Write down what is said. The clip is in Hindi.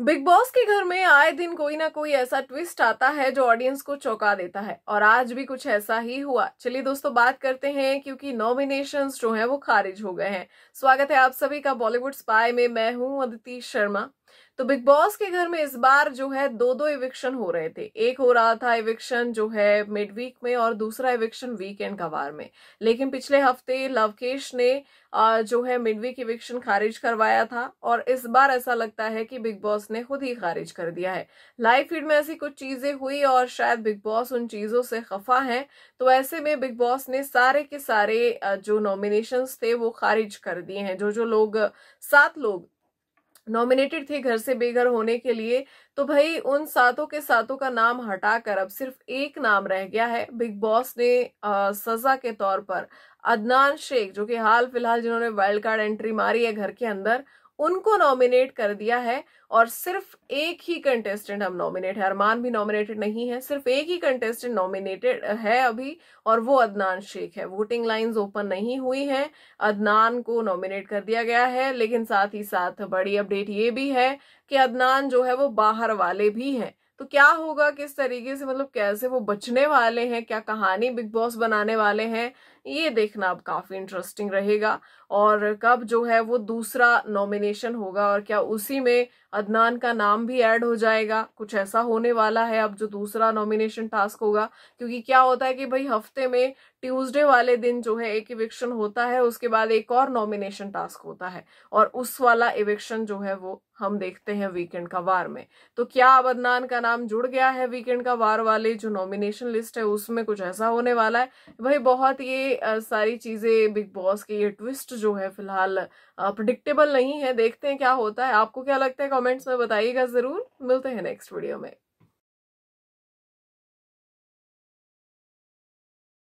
बिग बॉस के घर में आए दिन कोई ना कोई ऐसा ट्विस्ट आता है जो ऑडियंस को चौंका देता है और आज भी कुछ ऐसा ही हुआ चलिए दोस्तों बात करते हैं क्योंकि नॉमिनेशन जो है वो खारिज हो गए हैं स्वागत है आप सभी का बॉलीवुड स्पाई में मैं हूँ अदिति शर्मा तो बिग बॉस के घर में इस बार जो है दो दो इविक्शन हो रहे थे एक हो रहा था इविक्शन जो है मिड वीक में और दूसरा इविक्शन वीकेंड का वार में लेकिन पिछले हफ्ते लवकेश ने जो है मिड वीक इविक्शन खारिज करवाया था और इस बार ऐसा लगता है कि बिग बॉस ने खुद ही खारिज कर दिया है लाइव फीड में ऐसी कुछ चीजें हुई और शायद बिग बॉस उन चीजों से खफा है तो ऐसे में बिग बॉस ने सारे के सारे जो नॉमिनेशन थे वो खारिज कर दिए हैं जो जो लोग सात लोग नॉमिनेटेड थे घर से बेघर होने के लिए तो भाई उन सातों के सातों का नाम हटाकर अब सिर्फ एक नाम रह गया है बिग बॉस ने आ, सजा के तौर पर अदनान शेख जो कि हाल फिलहाल जिन्होंने वाइल्ड कार्ड एंट्री मारी है घर के अंदर उनको नॉमिनेट कर दिया है और सिर्फ एक ही कंटेस्टेंट हम नॉमिनेट है अरमान भी नॉमिनेटेड नहीं है सिर्फ एक ही कंटेस्टेंट नॉमिनेटेड है अभी और वो अदनान शेख है वोटिंग लाइंस ओपन नहीं हुई हैं अदनान को नॉमिनेट कर दिया गया है लेकिन साथ ही साथ बड़ी अपडेट ये भी है कि अदनान जो है वो बाहर वाले भी हैं तो क्या होगा किस तरीके से मतलब कैसे वो बचने वाले हैं क्या कहानी बिग बॉस बनाने वाले हैं ये देखना अब काफ़ी इंटरेस्टिंग रहेगा और कब जो है वो दूसरा नॉमिनेशन होगा और क्या उसी में अदनान का नाम भी ऐड हो जाएगा कुछ ऐसा होने वाला है अब जो दूसरा नॉमिनेशन टास्क होगा क्योंकि क्या होता है कि भाई हफ्ते में ट्यूसडे वाले दिन जो है एक इविक्शन होता है उसके बाद एक और नॉमिनेशन टास्क होता है और उस वाला इविक्शन जो है वो हम देखते हैं वीकेंड का वार में तो क्या अब अदनान का नाम जुड़ गया है वीकेंड का वार वाले जो नॉमिनेशन लिस्ट है उसमें कुछ ऐसा होने वाला है भाई बहुत ये सारी चीज़ें बिग बॉस के ये ट्विस्ट जो है फिलहाल प्रडिक्टेबल नहीं है देखते हैं क्या होता है आपको क्या लगता है कॉमेंट्स में बताइएगा ज़रूर मिलते हैं नेक्स्ट वीडियो में